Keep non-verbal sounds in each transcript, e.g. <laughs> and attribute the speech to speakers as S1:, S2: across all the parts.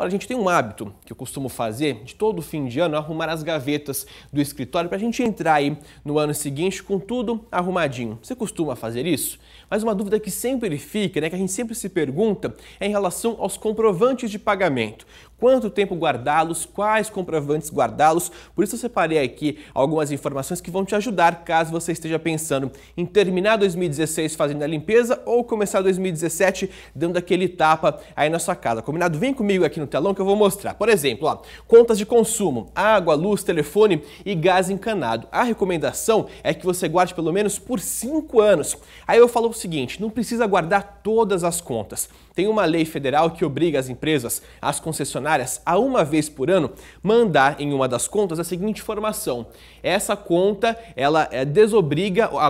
S1: Olha, a gente tem um hábito que eu costumo fazer de todo fim de ano arrumar as gavetas do escritório para a gente entrar aí no ano seguinte com tudo arrumadinho. Você costuma fazer isso? Mas uma dúvida que sempre fica, né, que a gente sempre se pergunta, é em relação aos comprovantes de pagamento quanto tempo guardá-los, quais comprovantes guardá-los. Por isso eu separei aqui algumas informações que vão te ajudar caso você esteja pensando em terminar 2016 fazendo a limpeza ou começar 2017 dando aquele tapa aí na sua casa. Combinado? Vem comigo aqui no telão que eu vou mostrar. Por exemplo, ó, contas de consumo, água, luz, telefone e gás encanado. A recomendação é que você guarde pelo menos por 5 anos. Aí eu falo o seguinte, não precisa guardar todas as contas. Tem uma lei federal que obriga as empresas, as concessionárias a uma vez por ano mandar em uma das contas a seguinte informação. Essa conta, ela é, desobriga a,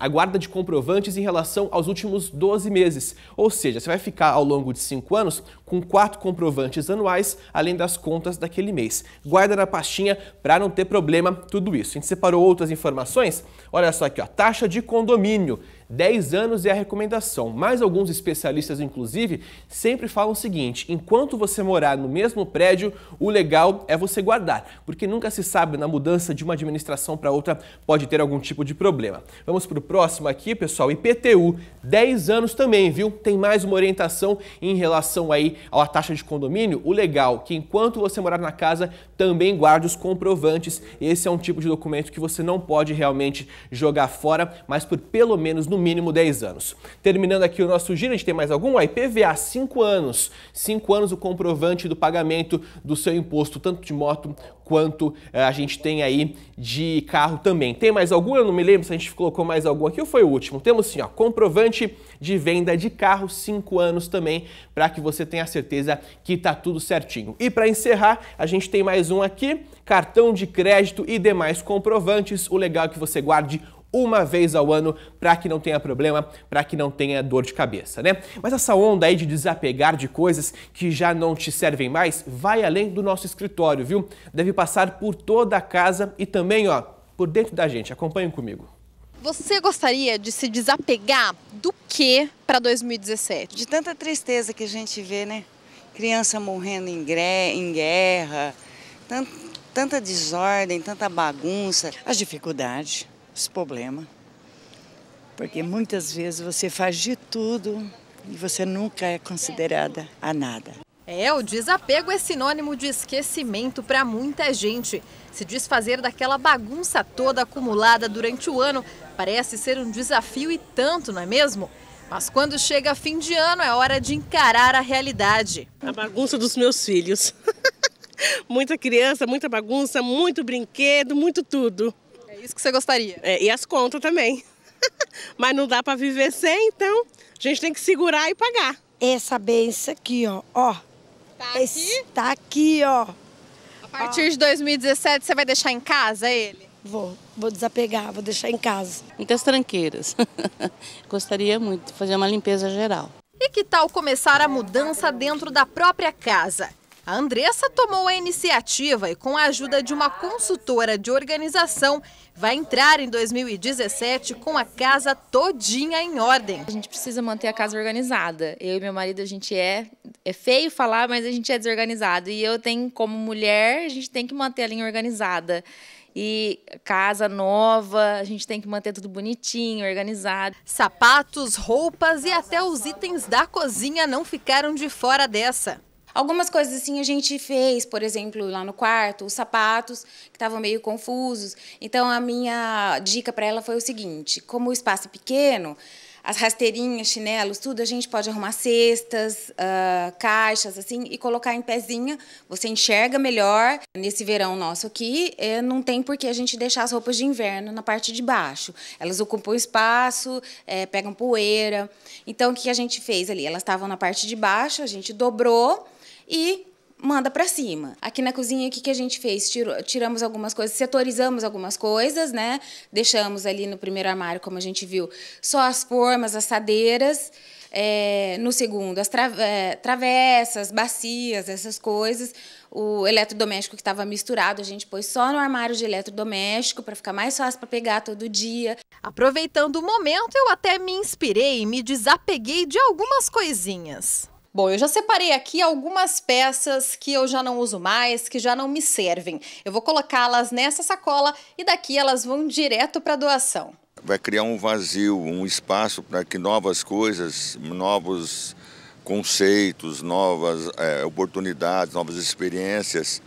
S1: a guarda de comprovantes em relação aos últimos 12 meses. Ou seja, você vai ficar ao longo de 5 anos com quatro comprovantes anuais, além das contas daquele mês. Guarda na pastinha para não ter problema tudo isso. A gente separou outras informações. Olha só aqui, ó, taxa de condomínio 10 anos é a recomendação, mas alguns especialistas, inclusive, sempre falam o seguinte: enquanto você morar no mesmo prédio, o legal é você guardar, porque nunca se sabe na mudança de uma administração para outra pode ter algum tipo de problema. Vamos para o próximo aqui, pessoal: IPTU, 10 anos também, viu? Tem mais uma orientação em relação aí à taxa de condomínio. O legal é que enquanto você morar na casa, também guarde os comprovantes. Esse é um tipo de documento que você não pode realmente jogar fora, mas por pelo menos no no mínimo 10 anos. Terminando aqui o nosso giro, a gente tem mais algum? IPVA, 5 anos. 5 anos o comprovante do pagamento do seu imposto, tanto de moto quanto eh, a gente tem aí de carro também. Tem mais algum? Eu não me lembro se a gente colocou mais algum aqui ou foi o último. Temos sim, ó, comprovante de venda de carro, 5 anos também, para que você tenha certeza que tá tudo certinho. E para encerrar, a gente tem mais um aqui, cartão de crédito e demais comprovantes. O legal é que você guarde uma vez ao ano para que não tenha problema, para que não tenha dor de cabeça, né? Mas essa onda aí de desapegar de coisas que já não te servem mais vai além do nosso escritório, viu? Deve passar por toda a casa e também, ó, por dentro da gente. acompanhe comigo.
S2: Você gostaria de se desapegar do que para 2017? De tanta tristeza que a
S3: gente vê, né?
S2: Criança morrendo
S4: em, em guerra, tant tanta desordem, tanta bagunça, as dificuldades os problemas. Porque muitas vezes você faz de tudo e você nunca é considerada a nada. É, o desapego
S2: é sinônimo de esquecimento para muita gente. Se desfazer daquela bagunça toda acumulada durante o ano parece ser um desafio e tanto, não é mesmo? Mas quando chega fim de ano é hora de encarar a realidade. A bagunça dos meus filhos. <laughs> muita criança, muita bagunça, muito brinquedo, muito tudo. Isso que você gostaria. É, e as contas também. <laughs> Mas não dá para viver sem, então a gente tem que segurar e pagar. Essa benção aqui, ó. ó. Tá Esse, aqui? Tá aqui, ó. A partir ó. de 2017 você vai deixar em casa ele?
S3: Vou, vou desapegar, vou deixar em casa. Muitas tranqueiras. <laughs> Gostaria muito de fazer uma limpeza geral.
S2: E que tal começar a mudança dentro da própria casa? A Andressa tomou a iniciativa e, com a ajuda de uma consultora de organização, vai entrar em 2017 com a casa todinha em ordem. A gente precisa manter a casa organizada. Eu e meu marido, a gente é. É feio falar, mas a gente é desorganizado. E eu tenho, como mulher, a gente tem que manter a linha organizada e casa nova, a gente tem que manter tudo bonitinho, organizado. Sapatos,
S3: roupas e até os itens da cozinha não ficaram de fora dessa. Algumas coisas assim a gente fez, por exemplo, lá no quarto, os sapatos que estavam meio confusos. Então a minha dica para ela foi o seguinte: como o espaço é pequeno, as rasteirinhas, chinelos, tudo, a gente pode arrumar cestas, uh, caixas, assim, e colocar em pezinha. Você enxerga melhor. Nesse verão nosso aqui, eh, não tem por que a gente deixar as roupas de inverno na parte de baixo. Elas ocupam espaço, eh, pegam poeira. Então, o que a gente fez ali? Elas estavam na parte de baixo, a gente dobrou e manda para cima. Aqui na cozinha, o que, que a gente fez? tiramos algumas coisas, setorizamos algumas coisas, né? Deixamos ali no primeiro armário, como a gente viu, só as formas, assadeiras. É, no segundo, as tra é, travessas, bacias, essas coisas. O eletrodoméstico que estava misturado, a gente pôs só no armário de eletrodoméstico para ficar mais fácil para pegar todo dia. Aproveitando o momento, eu até me inspirei e me
S2: desapeguei de algumas coisinhas. Bom, eu já separei aqui algumas peças que eu já não uso mais, que já não me servem. Eu vou colocá-las nessa sacola e daqui elas vão direto para doação.
S4: Vai criar um vazio, um espaço para que novas coisas, novos conceitos, novas é, oportunidades, novas experiências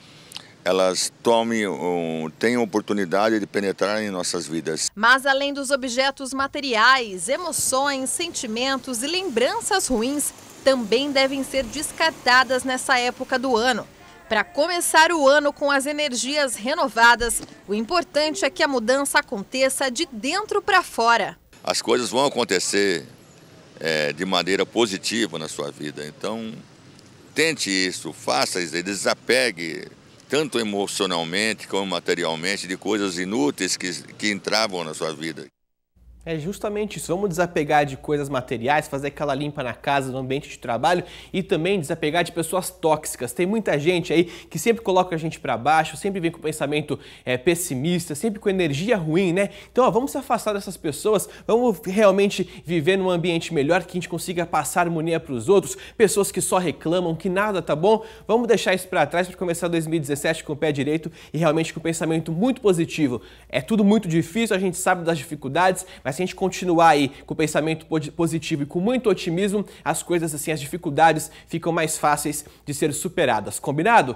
S4: elas tomem, um, tenham oportunidade de penetrar em nossas vidas.
S2: Mas além dos objetos materiais, emoções, sentimentos e lembranças ruins também devem ser descartadas nessa época do ano. Para começar o ano com as energias renovadas, o importante é que a mudança aconteça de dentro para fora.
S4: As coisas vão acontecer é, de maneira positiva na sua vida, então tente isso, faça isso, desapegue tanto emocionalmente como materialmente, de coisas inúteis que, que entravam na sua vida.
S1: É justamente isso. Vamos desapegar de coisas materiais, fazer aquela limpa na casa, no ambiente de trabalho e também desapegar de pessoas tóxicas. Tem muita gente aí que sempre coloca a gente para baixo, sempre vem com pensamento é, pessimista, sempre com energia ruim, né? Então, ó, vamos se afastar dessas pessoas, vamos realmente viver num ambiente melhor que a gente consiga passar harmonia para os outros. Pessoas que só reclamam, que nada tá bom, vamos deixar isso para trás para começar 2017 com o pé direito e realmente com um pensamento muito positivo. É tudo muito difícil, a gente sabe das dificuldades, mas mas se a gente continuar aí com o pensamento positivo e com muito otimismo, as coisas assim, as dificuldades ficam mais fáceis de ser superadas. Combinado?